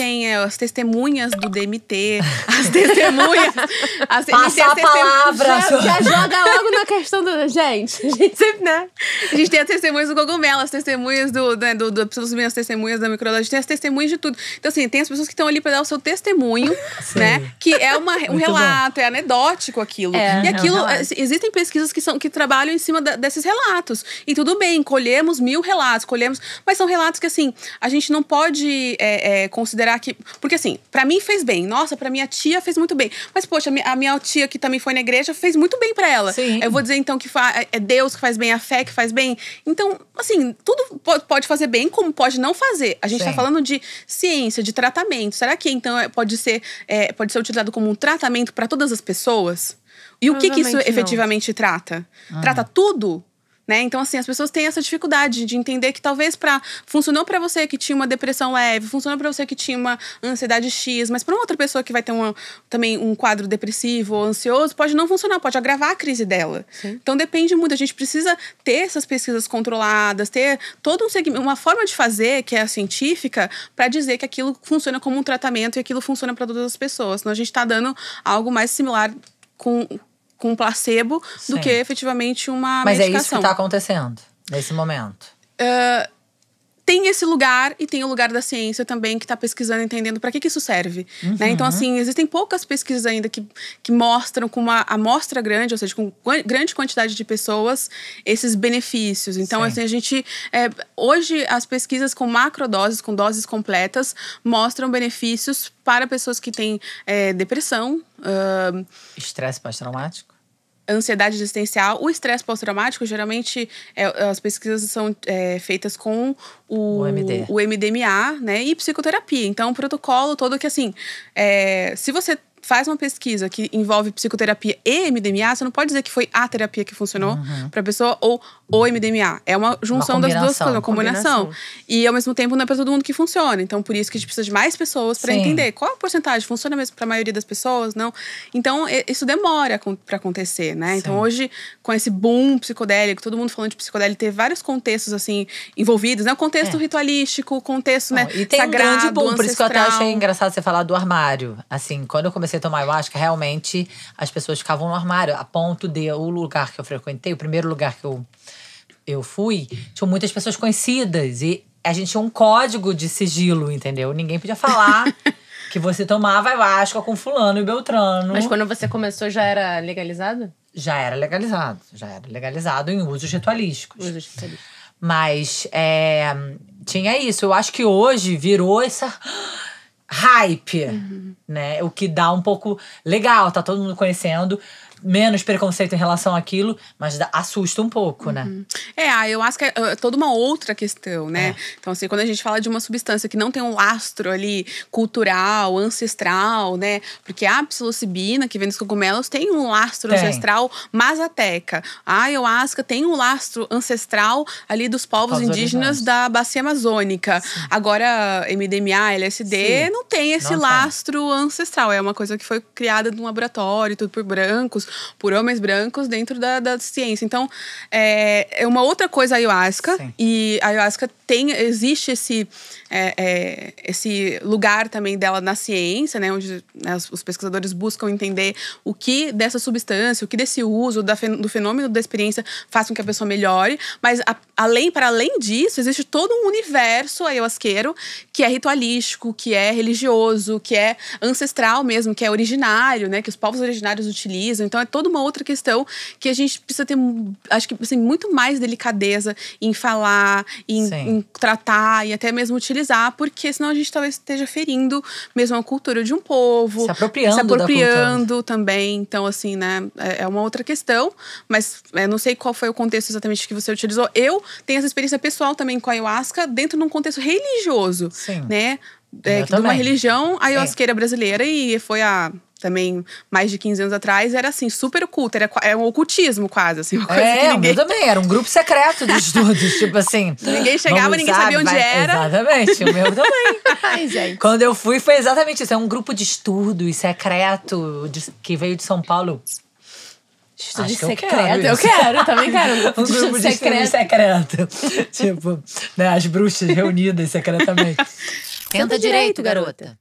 tem é, as testemunhas do DMT, as testemunhas. as, Passar a, a palavra! Já, já, joga logo na questão do. Gente, a gente sempre, né? A gente tem as testemunhas do cogumelo, as testemunhas do, né, do, do, as testemunhas da microbiologia, a gente tem as testemunhas de tudo. Então, assim, tem as pessoas que estão ali para dar o seu testemunho, Sim. né? Que é uma, um relato, bom. é anedótico aquilo. É, e aquilo. É um assim, existem pesquisas que, são, que trabalham em cima da, desses relatos. E tudo bem, colhemos mil relatos, colhemos. Mas são relatos que, assim, a gente não pode é, é considerar Será que. Porque assim, para mim fez bem. Nossa, para minha tia fez muito bem. Mas, poxa, a minha tia que também foi na igreja fez muito bem para ela. Sim. Eu vou dizer então que é, é Deus que faz bem, a fé que faz bem. Então, assim, tudo pode fazer bem, como pode não fazer. A gente tá Sim. tá falando de ciência, de tratamento. Será que então é, pode ser, é, pode ser utilizado como um tratamento para todas as pessoas? E o que, que isso não. efetivamente trata? Ah. Trata tudo? né? Então, assim, as pessoas têm essa dificuldade de entender que talvez para funcionou para você que tinha uma depressão leve, funcionou para você que tinha uma ansiedade X, mas para outra pessoa que vai ter uma, também um quadro depressivo ou ansioso, pode não funcionar, pode agravar a crise dela. Sim. Então, depende muito. A gente precisa ter essas pesquisas controladas, ter todo um segmento, uma forma de fazer que é científica para dizer que aquilo funciona como um tratamento e aquilo funciona para todas as pessoas. Senão a gente está dando algo mais similar com com placebo Sim. do que efetivamente uma Mas medicação. Mas é isso que está acontecendo nesse momento. Uh, tem esse lugar e tem o lugar da ciência também que está pesquisando, entendendo para que, que isso serve. Uhum. Né? Então, uhum. assim, existem poucas pesquisas ainda que, que mostram com uma amostra grande, ou seja, com grande quantidade de pessoas, esses benefícios. Então, Sim. assim, a gente. É, hoje, as pesquisas com macrodoses, com doses completas, mostram benefícios para pessoas que têm é, depressão. Uh, Estresse pós-traumático? ansiedade existencial. O estresse pós-traumático, geralmente, é, as pesquisas são é, feitas com o, o, o, MDMA né, e psicoterapia. Então, o protocolo todo que, assim, é, se você faz uma pesquisa que envolve psicoterapia e MDMA, você não pode dizer que foi a terapia que funcionou uhum. para a pessoa ou o MDMA. É uma junção uma das duas coisas, uma combinação. combinação. E ao mesmo tempo não é para todo mundo que funciona. Então por isso que a gente precisa de mais pessoas para entender qual a porcentagem funciona mesmo para a maioria das pessoas, não? Então isso demora para acontecer, né? Então, Sim. Então hoje com esse boom psicodélico, todo mundo falando de psicodélico, ter vários contextos assim envolvidos, né? O contexto é. ritualístico, o contexto, Bom, né, e tem sagrado, um grande boom, ancestral. por isso que eu até achei engraçado você falar do armário. Assim, quando eu comecei comecei a tomar ayahuasca, realmente as pessoas ficavam no armário, a ponto de o lugar que eu frequentei, o primeiro lugar que eu, eu fui, tinham muitas pessoas conhecidas. E a gente tinha um código de sigilo, entendeu? Ninguém podia falar. que você tomava ayahuasca com fulano e beltrano. Mas quando você começou já era legalizado? Já era legalizado, já era legalizado em usos ritualísticos. Usos ritualísticos. Mas é, tinha isso. Eu acho que hoje virou essa hype, uhum. né? O que dá um pouco legal, tá todo mundo conhecendo, menos preconceito em relação àquilo, mas assusta um pouco, né? uhum. né? É, ah, eu acho que é, é toda uma outra questão, né? É. Então, assim, quando a gente fala de uma substância que não tem um lastro ali cultural, ancestral, né? Porque a psilocibina, que vem dos cogumelos, tem um lastro tem. ancestral mazateca. A ayahuasca tem um lastro ancestral ali dos povos, indígenas da bacia amazônica. Sim. Agora, MDMA, LSD, Sim. não tem esse não lastro tem. ancestral. É uma coisa que foi criada num laboratório, tudo por brancos por homens brancos dentro da, da ciência. Então, é, é uma outra coisa a ayahuasca. Sim. E a ayahuasca tem, existe esse, é, é, esse lugar também dela na ciência, né? Onde né, os pesquisadores buscam entender o que dessa substância, o que desse uso, da, do fenômeno da experiência faz com que a pessoa melhore. Mas, a, além, para além disso, existe todo um universo ayahuasqueiro que é ritualístico, que é religioso, que é ancestral mesmo, que é originário, né? Que os povos originários utilizam. Então, então é toda uma outra questão que a gente precisa ter, acho que assim, muito mais delicadeza em falar, em, em tratar e até mesmo utilizar, porque senão a gente talvez esteja ferindo mesmo a cultura de um povo, se apropriando, se apropriando também. Então, assim, né, é, é uma outra questão, mas é, não sei qual foi o contexto exatamente que você utilizou. Eu tenho essa experiência pessoal também com a ayahuasca dentro de um contexto religioso, Sim. né? É, de uma religião é. ayahuasqueira brasileira e foi a também mais de 15 anos atrás, era assim, super oculto, era, era é um ocultismo quase, assim, é, ninguém... também, era um grupo secreto de estudos, tipo assim. Ninguém chegava, ninguém sabia onde vai... era. Exatamente, o meu também. Ai, gente. Quando eu fui, foi exatamente isso, é um grupo de estudos secreto de, que veio de São Paulo. Estudo que secreto. Eu quero, eu quero também quero. Um grupo, um grupo de secreto. secreto. tipo, né, as bruxas reunidas secretamente. Tenta direito, garota.